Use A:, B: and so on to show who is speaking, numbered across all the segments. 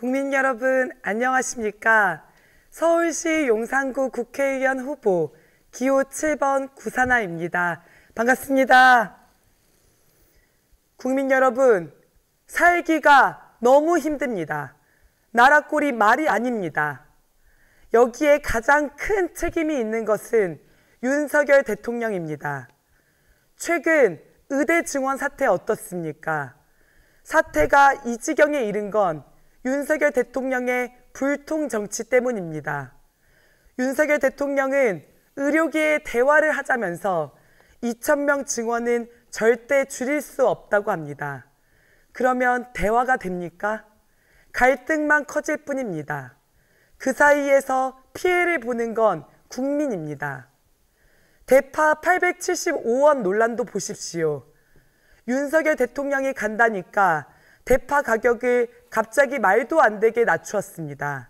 A: 국민 여러분 안녕하십니까? 서울시 용산구 국회의원 후보 기호 7번 구사나입니다. 반갑습니다. 국민 여러분, 살기가 너무 힘듭니다. 나라 꼴이 말이 아닙니다. 여기에 가장 큰 책임이 있는 것은 윤석열 대통령입니다. 최근 의대 증원 사태 어떻습니까? 사태가 이 지경에 이른 건 윤석열 대통령의 불통 정치 때문입니다. 윤석열 대통령은 의료계의 대화를 하자면서 2,000명 증원은 절대 줄일 수 없다고 합니다. 그러면 대화가 됩니까? 갈등만 커질 뿐입니다. 그 사이에서 피해를 보는 건 국민입니다. 대파 875원 논란도 보십시오. 윤석열 대통령이 간다니까 대파 가격을 갑자기 말도 안 되게 낮추었습니다.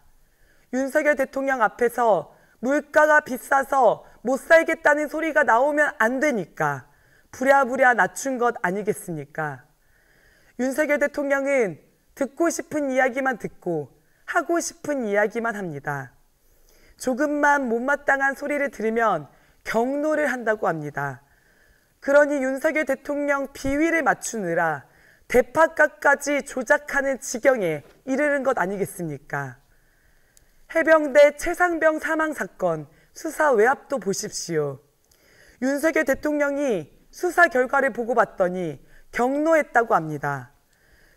A: 윤석열 대통령 앞에서 물가가 비싸서 못 살겠다는 소리가 나오면 안 되니까 부랴부랴 낮춘 것 아니겠습니까? 윤석열 대통령은 듣고 싶은 이야기만 듣고 하고 싶은 이야기만 합니다. 조금만 못마땅한 소리를 들으면 경로를 한다고 합니다. 그러니 윤석열 대통령 비위를 맞추느라 대파값까지 조작하는 지경에 이르는 것 아니겠습니까? 해병대 최상병 사망 사건 수사 외압도 보십시오. 윤석열 대통령이 수사 결과를 보고받더니 경로했다고 합니다.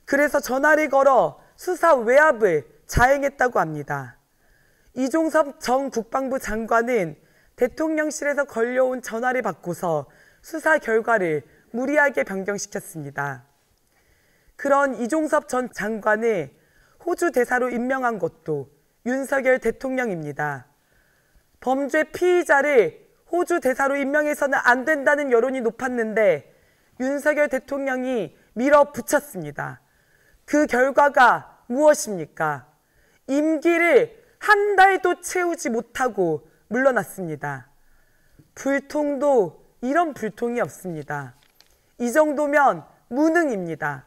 A: 그래서 전화를 걸어 수사 외압을 자행했다고 합니다. 이종섭 전 국방부 장관은 대통령실에서 걸려온 전화를 받고서 수사 결과를 무리하게 변경시켰습니다. 그런 이종섭 전 장관을 호주 대사로 임명한 것도 윤석열 대통령입니다. 범죄 피의자를 호주 대사로 임명해서는 안 된다는 여론이 높았는데 윤석열 대통령이 밀어붙였습니다. 그 결과가 무엇입니까? 임기를 한 달도 채우지 못하고 물러났습니다. 불통도 이런 불통이 없습니다. 이 정도면 무능입니다.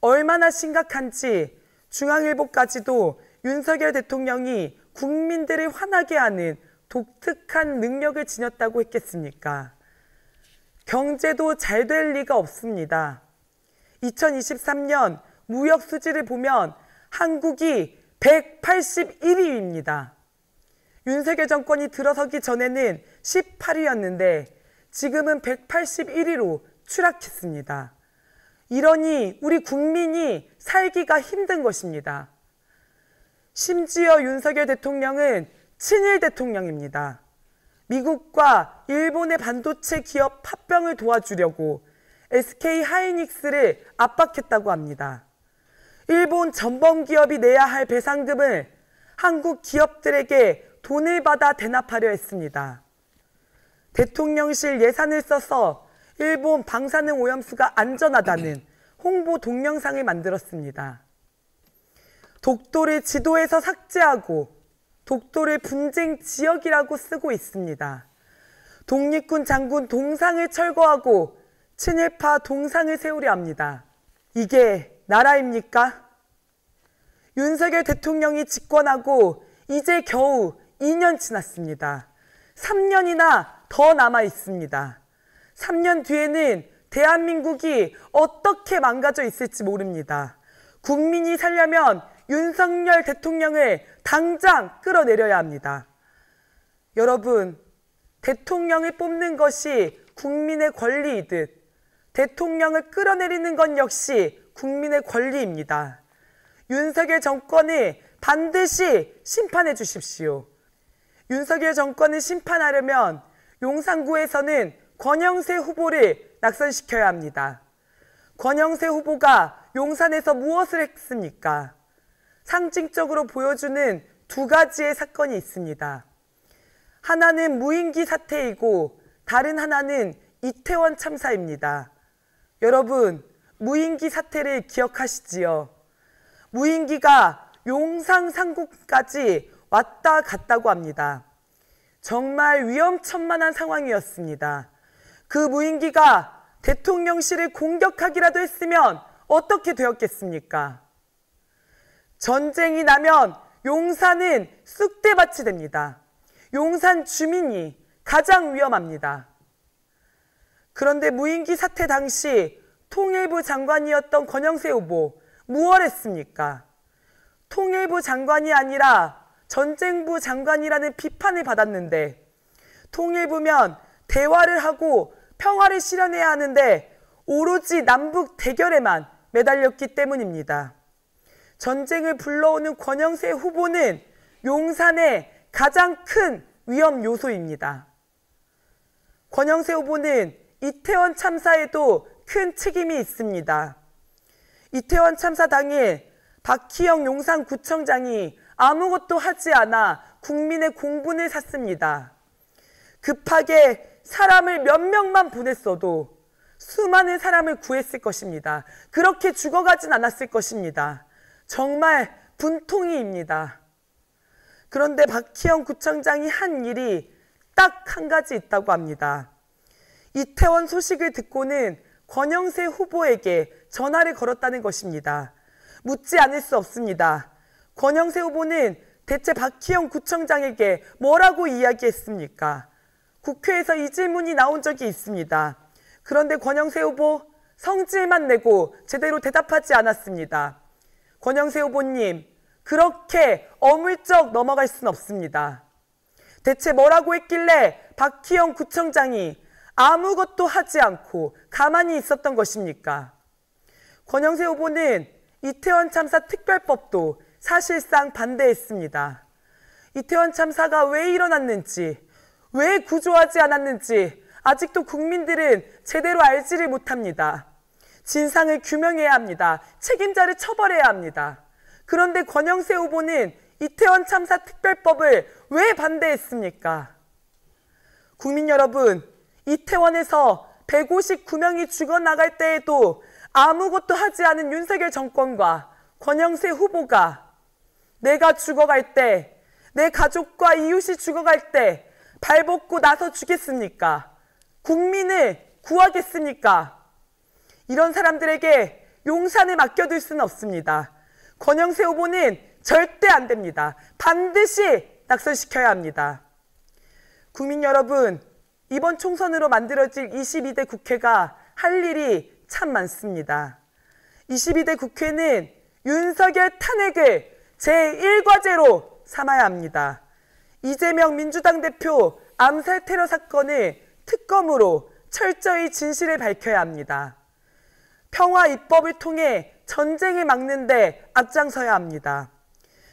A: 얼마나 심각한지 중앙일보까지도 윤석열 대통령이 국민들을 화나게 하는 독특한 능력을 지녔다고 했겠습니까? 경제도 잘 될 리가 없습니다. 2023년 무역 수지를 보면 한국이 181위입니다. 윤석열 정권이 들어서기 전에는 18위였는데 지금은 181위로 추락했습니다. 이러니 우리 국민이 살기가 힘든 것입니다. 심지어 윤석열 대통령은 친일 대통령입니다. 미국과 일본의 반도체 기업 합병을 도와주려고 SK 하이닉스를 압박했다고 합니다. 일본 전범 기업이 내야 할 배상금을 한국 기업들에게 돈을 받아 대납하려 했습니다. 대통령실 예산을 써서 일본 방사능 오염수가 안전하다는 홍보 동영상을 만들었습니다. 독도를 지도에서 삭제하고 독도를 분쟁 지역이라고 쓰고 있습니다. 독립군 장군 동상을 철거하고 친일파 동상을 세우려 합니다. 이게 나라입니까? 윤석열 대통령이 집권하고 이제 겨우 2년 지났습니다. 3년이나 더 남아 있습니다. 3년 뒤에는 대한민국이 어떻게 망가져 있을지 모릅니다. 국민이 살려면 윤석열 대통령을 당장 끌어내려야 합니다. 여러분, 대통령을 뽑는 것이 국민의 권리이듯 대통령을 끌어내리는 건 역시 국민의 권리입니다. 윤석열 정권을 반드시 심판해 주십시오. 윤석열 정권을 심판하려면 용산구에서는 권영세 후보를 낙선시켜야 합니다. 권영세 후보가 용산에서 무엇을 했습니까? 상징적으로 보여주는 두 가지의 사건이 있습니다. 하나는 무인기 사태이고 다른 하나는 이태원 참사입니다. 여러분, 무인기 사태를 기억하시지요? 무인기가 용산 상국까지 왔다 갔다고 합니다. 정말 위험천만한 상황이었습니다. 그 무인기가 대통령실을 공격하기라도 했으면 어떻게 되었겠습니까? 전쟁이 나면 용산은 쑥대밭이 됩니다. 용산 주민이 가장 위험합니다. 그런데 무인기 사태 당시 통일부 장관이었던 권영세 후보 무얼했습니까? 통일부 장관이 아니라 전쟁부 장관이라는 비판을 받았는데 통일부면 대화를 하고 평화를 실현해야 하는데 오로지 남북 대결에만 매달렸기 때문입니다. 전쟁을 불러오는 권영세 후보는 용산의 가장 큰 위험 요소입니다. 권영세 후보는 이태원 참사에도 큰 책임이 있습니다. 이태원 참사 당일 박희영 용산구청장이 아무것도 하지 않아 국민의 공분을 샀습니다. 급하게 사람을 몇 명만 보냈어도 수많은 사람을 구했을 것입니다. 그렇게 죽어가진 않았을 것입니다. 정말 분통이입니다. 그런데 박희영 구청장이 한 일이 딱 한 가지 있다고 합니다. 이태원 소식을 듣고는 권영세 후보에게 전화를 걸었다는 것입니다. 묻지 않을 수 없습니다. 권영세 후보는 대체 박희영 구청장에게 뭐라고 이야기했습니까? 국회에서 이 질문이 나온 적이 있습니다. 그런데 권영세 후보 성질만 내고 제대로 대답하지 않았습니다. 권영세 후보님, 그렇게 어물쩍 넘어갈 순 없습니다. 대체 뭐라고 했길래 박희영 구청장이 아무것도 하지 않고 가만히 있었던 것입니까? 권영세 후보는 이태원 참사 특별법도 사실상 반대했습니다. 이태원 참사가 왜 일어났는지 왜 구조하지 않았는지 아직도 국민들은 제대로 알지를 못합니다. 진상을 규명해야 합니다. 책임자를 처벌해야 합니다. 그런데 권영세 후보는 이태원 참사 특별법을 왜 반대했습니까? 국민 여러분, 이태원에서 159명이 죽어나갈 때에도 아무것도 하지 않은 윤석열 정권과 권영세 후보가 내가 죽어갈 때, 내 가족과 이웃이 죽어갈 때 발벗고 나서 주겠습니까? 국민을 구하겠습니까? 이런 사람들에게 용산을 맡겨둘 수는 없습니다. 권영세 후보는 절대 안 됩니다. 반드시 낙선시켜야 합니다. 국민 여러분, 이번 총선으로 만들어질 22대 국회가 할 일이 참 많습니다. 22대 국회는 윤석열 탄핵을 제1과제로 삼아야 합니다. 이재명 민주당 대표 암살 테러 사건을 특검으로 철저히 진실을 밝혀야 합니다. 평화 입법을 통해 전쟁을 막는데 앞장서야 합니다.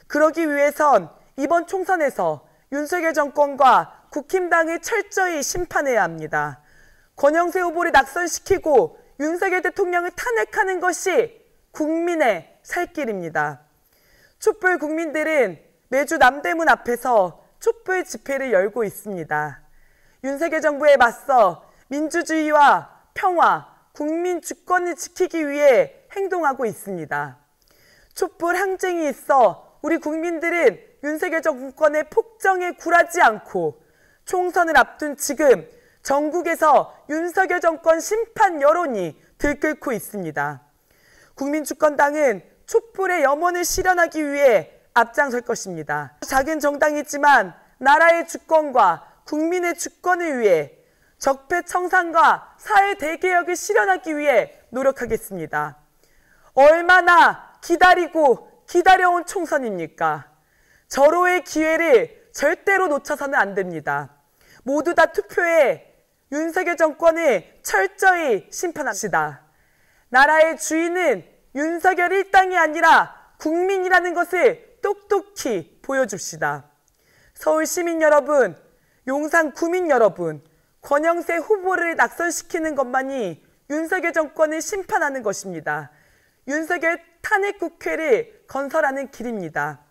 A: 그러기 위해선 이번 총선에서 윤석열 정권과 국힘당을 철저히 심판해야 합니다. 권영세 후보를 낙선시키고 윤석열 대통령을 탄핵하는 것이 국민의 살길입니다. 촛불 국민들은 매주 남대문 앞에서 촛불 집회를 열고 있습니다. 윤석열 정부에 맞서 민주주의와 평화, 국민 주권을 지키기 위해 행동하고 있습니다. 촛불 항쟁이 있어 우리 국민들은 윤석열 정권의 폭정에 굴하지 않고 총선을 앞둔 지금 전국에서 윤석열 정권 심판 여론이 들끓고 있습니다. 국민주권당은 촛불의 염원을 실현하기 위해 앞장설 것입니다. 작은 정당이 지만 나라의 주권과 국민의 주권을 위해 적폐청산과 사회 대개혁을 실현하기 위해 노력하겠습니다. 얼마나 기다리고 기다려온 총선입니까? 절호의 기회를 절대로 놓쳐서는 안 됩니다. 모두 다 투표해 윤석열 정권을 철저히 심판합시다. 나라의 주인은 윤석열 일당이 아니라 국민이라는 것을 똑똑히 보여줍시다. 서울 시민 여러분, 용산 구민 여러분, 권영세 후보를 낙선시키는 것만이 윤석열 정권을 심판하는 것입니다. 윤석열 탄핵 국회를 건설하는 길입니다.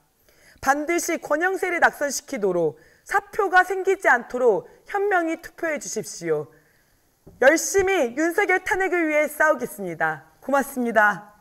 A: 반드시 권영세를 낙선시키도록 사표가 생기지 않도록 현명히 투표해 주십시오. 열심히 윤석열 탄핵을 위해 싸우겠습니다. 고맙습니다.